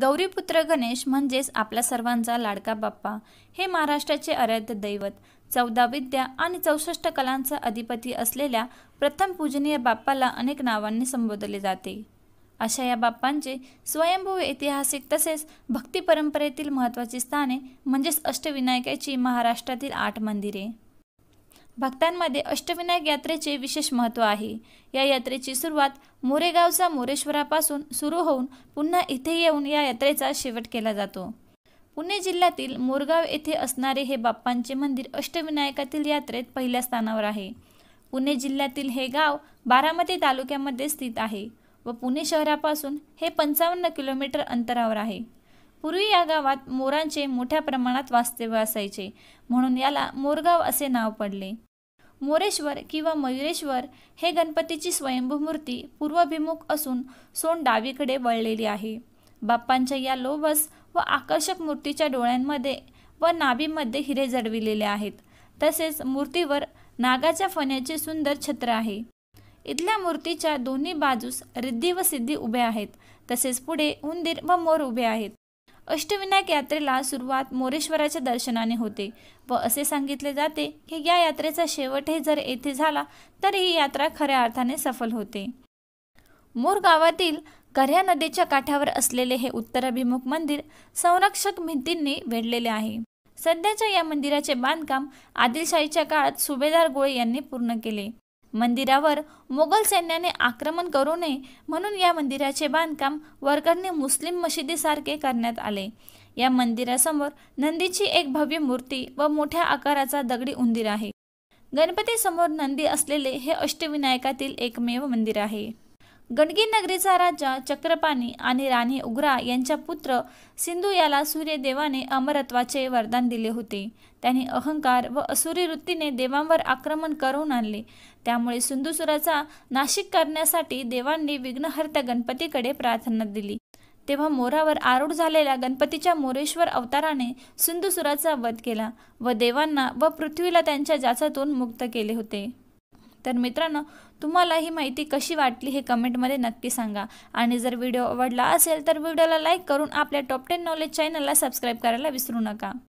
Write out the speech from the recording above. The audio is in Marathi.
गौरीपुत्र गणेश म्हणजेच आपल्या सर्वांचा लाडका बाप्पा हे महाराष्ट्राचे अराध्य दैवत चौदा विद्या आणि चौसष्ट कलांचा अधिपती असलेल्या प्रथम पूजनीय बाप्पाला अनेक नावांनी संबोधले जाते अशा या बाप्पांचे स्वयंभू ऐतिहासिक तसेच भक्ती परंपरेतील महत्त्वाची स्थाने म्हणजेच अष्टविनायकाची महाराष्ट्रातील आठ मंदिरे भक्तांमध्ये अष्टविनायक यात्रेचे विशेष महत्त्व आहे या यात्रेची सुरुवात मोरेगावचा मोरेश्वरापासून सुरू होऊन पुन्हा इथे येऊन या यात्रेचा शेवट केला जातो पुणे जिल्ह्यातील मोरगाव येथे असणारे हे बाप्पांचे मंदिर अष्टविनायकातील यात्रेत पहिल्या स्थानावर आहे पुणे जिल्ह्यातील हे गाव बारामती तालुक्यामध्ये स्थित आहे व पुणे शहरापासून हे पंचावन्न किलोमीटर अंतरावर आहे पूर्वी या गावात मोरांचे मोठ्या प्रमाणात वास्तव्य असायचे म्हणून याला मोरगाव असे नाव पडले मोरेश्वर किंवा मयुरेश्वर हे गणपतीची स्वयंभू मूर्ती पूर्वभिमुख असून सोन डावीकडे वळलेली आहे बाप्पांच्या या लोभस व आकर्षक मूर्तीच्या डोळ्यांमध्ये व नाभीमध्ये हिरे जडविलेले आहेत तसेच मूर्तीवर नागाच्या फण्याचे सुंदर छत्र आहे इथल्या मूर्तीच्या दोन्ही बाजूस रिद्धी व सिद्धी उभ्या आहेत तसेच पुढे उंदीर व मोर उभे आहेत अष्टविनायक यात्रेला सुरुवात मोरेश्वराच्या दर्शनाने होते व असे सांगितले जाते की या यात्रेचा शेवटही जर येथे झाला तर ही यात्रा खऱ्या अर्थाने सफल होते मोर गावातील कर्या नदीच्या काठावर असलेले हे उत्तराभिमुख मंदिर संरक्षक भिंतींनी वेढलेले आहे सध्याच्या या मंदिराचे बांधकाम आदिलशाहीच्या काळात सुभेदार गोळे यांनी पूर्ण केले मंदिरावर मोगल सैन्याने आक्रमण करू नये म्हणून या मंदिराचे बांधकाम वरकडने मुस्लिम मशिदीसारखे करण्यात आले या मंदिरासमोर नंदीची एक भव्य मूर्ती व मोठ्या आकाराचा दगडी उंदीर आहे गणपतीसमोर नंदी असलेले हे अष्टविनायकातील एकमेव मंदिर आहे गणगी नगरीचा राजा चक्रपाणी आणि राणी उग्रा यांच्या पुत्र सिंधू याला सूर्यदेवाने अमरत्वाचे वरदान दिले होते त्यांनी अहंकार व असुरी वृत्तीने देवांवर आक्रमण करून आणले त्यामुळे सिंधुसुराचा नाशिक करण्यासाठी देवांनी विघ्नहर्त्या गणपतीकडे प्रार्थना दिली तेव्हा मोरावर आरूढ झालेल्या गणपतीच्या मोरेश्वर अवताराने सिंधुसुराचा वध केला व देवांना व पृथ्वीला त्यांच्या जाचातून मुक्त केले होते तर मित्रांनो तुम्हाला ही माहिती कशी वाटली हे कमेंटमध्ये नक्की सांगा आणि जर व्हिडिओ आवडला असेल तर व्हिडिओला लाईक करून आपल्या टॉप टेन नॉलेज चॅनलला सबस्क्राईब करायला विसरू नका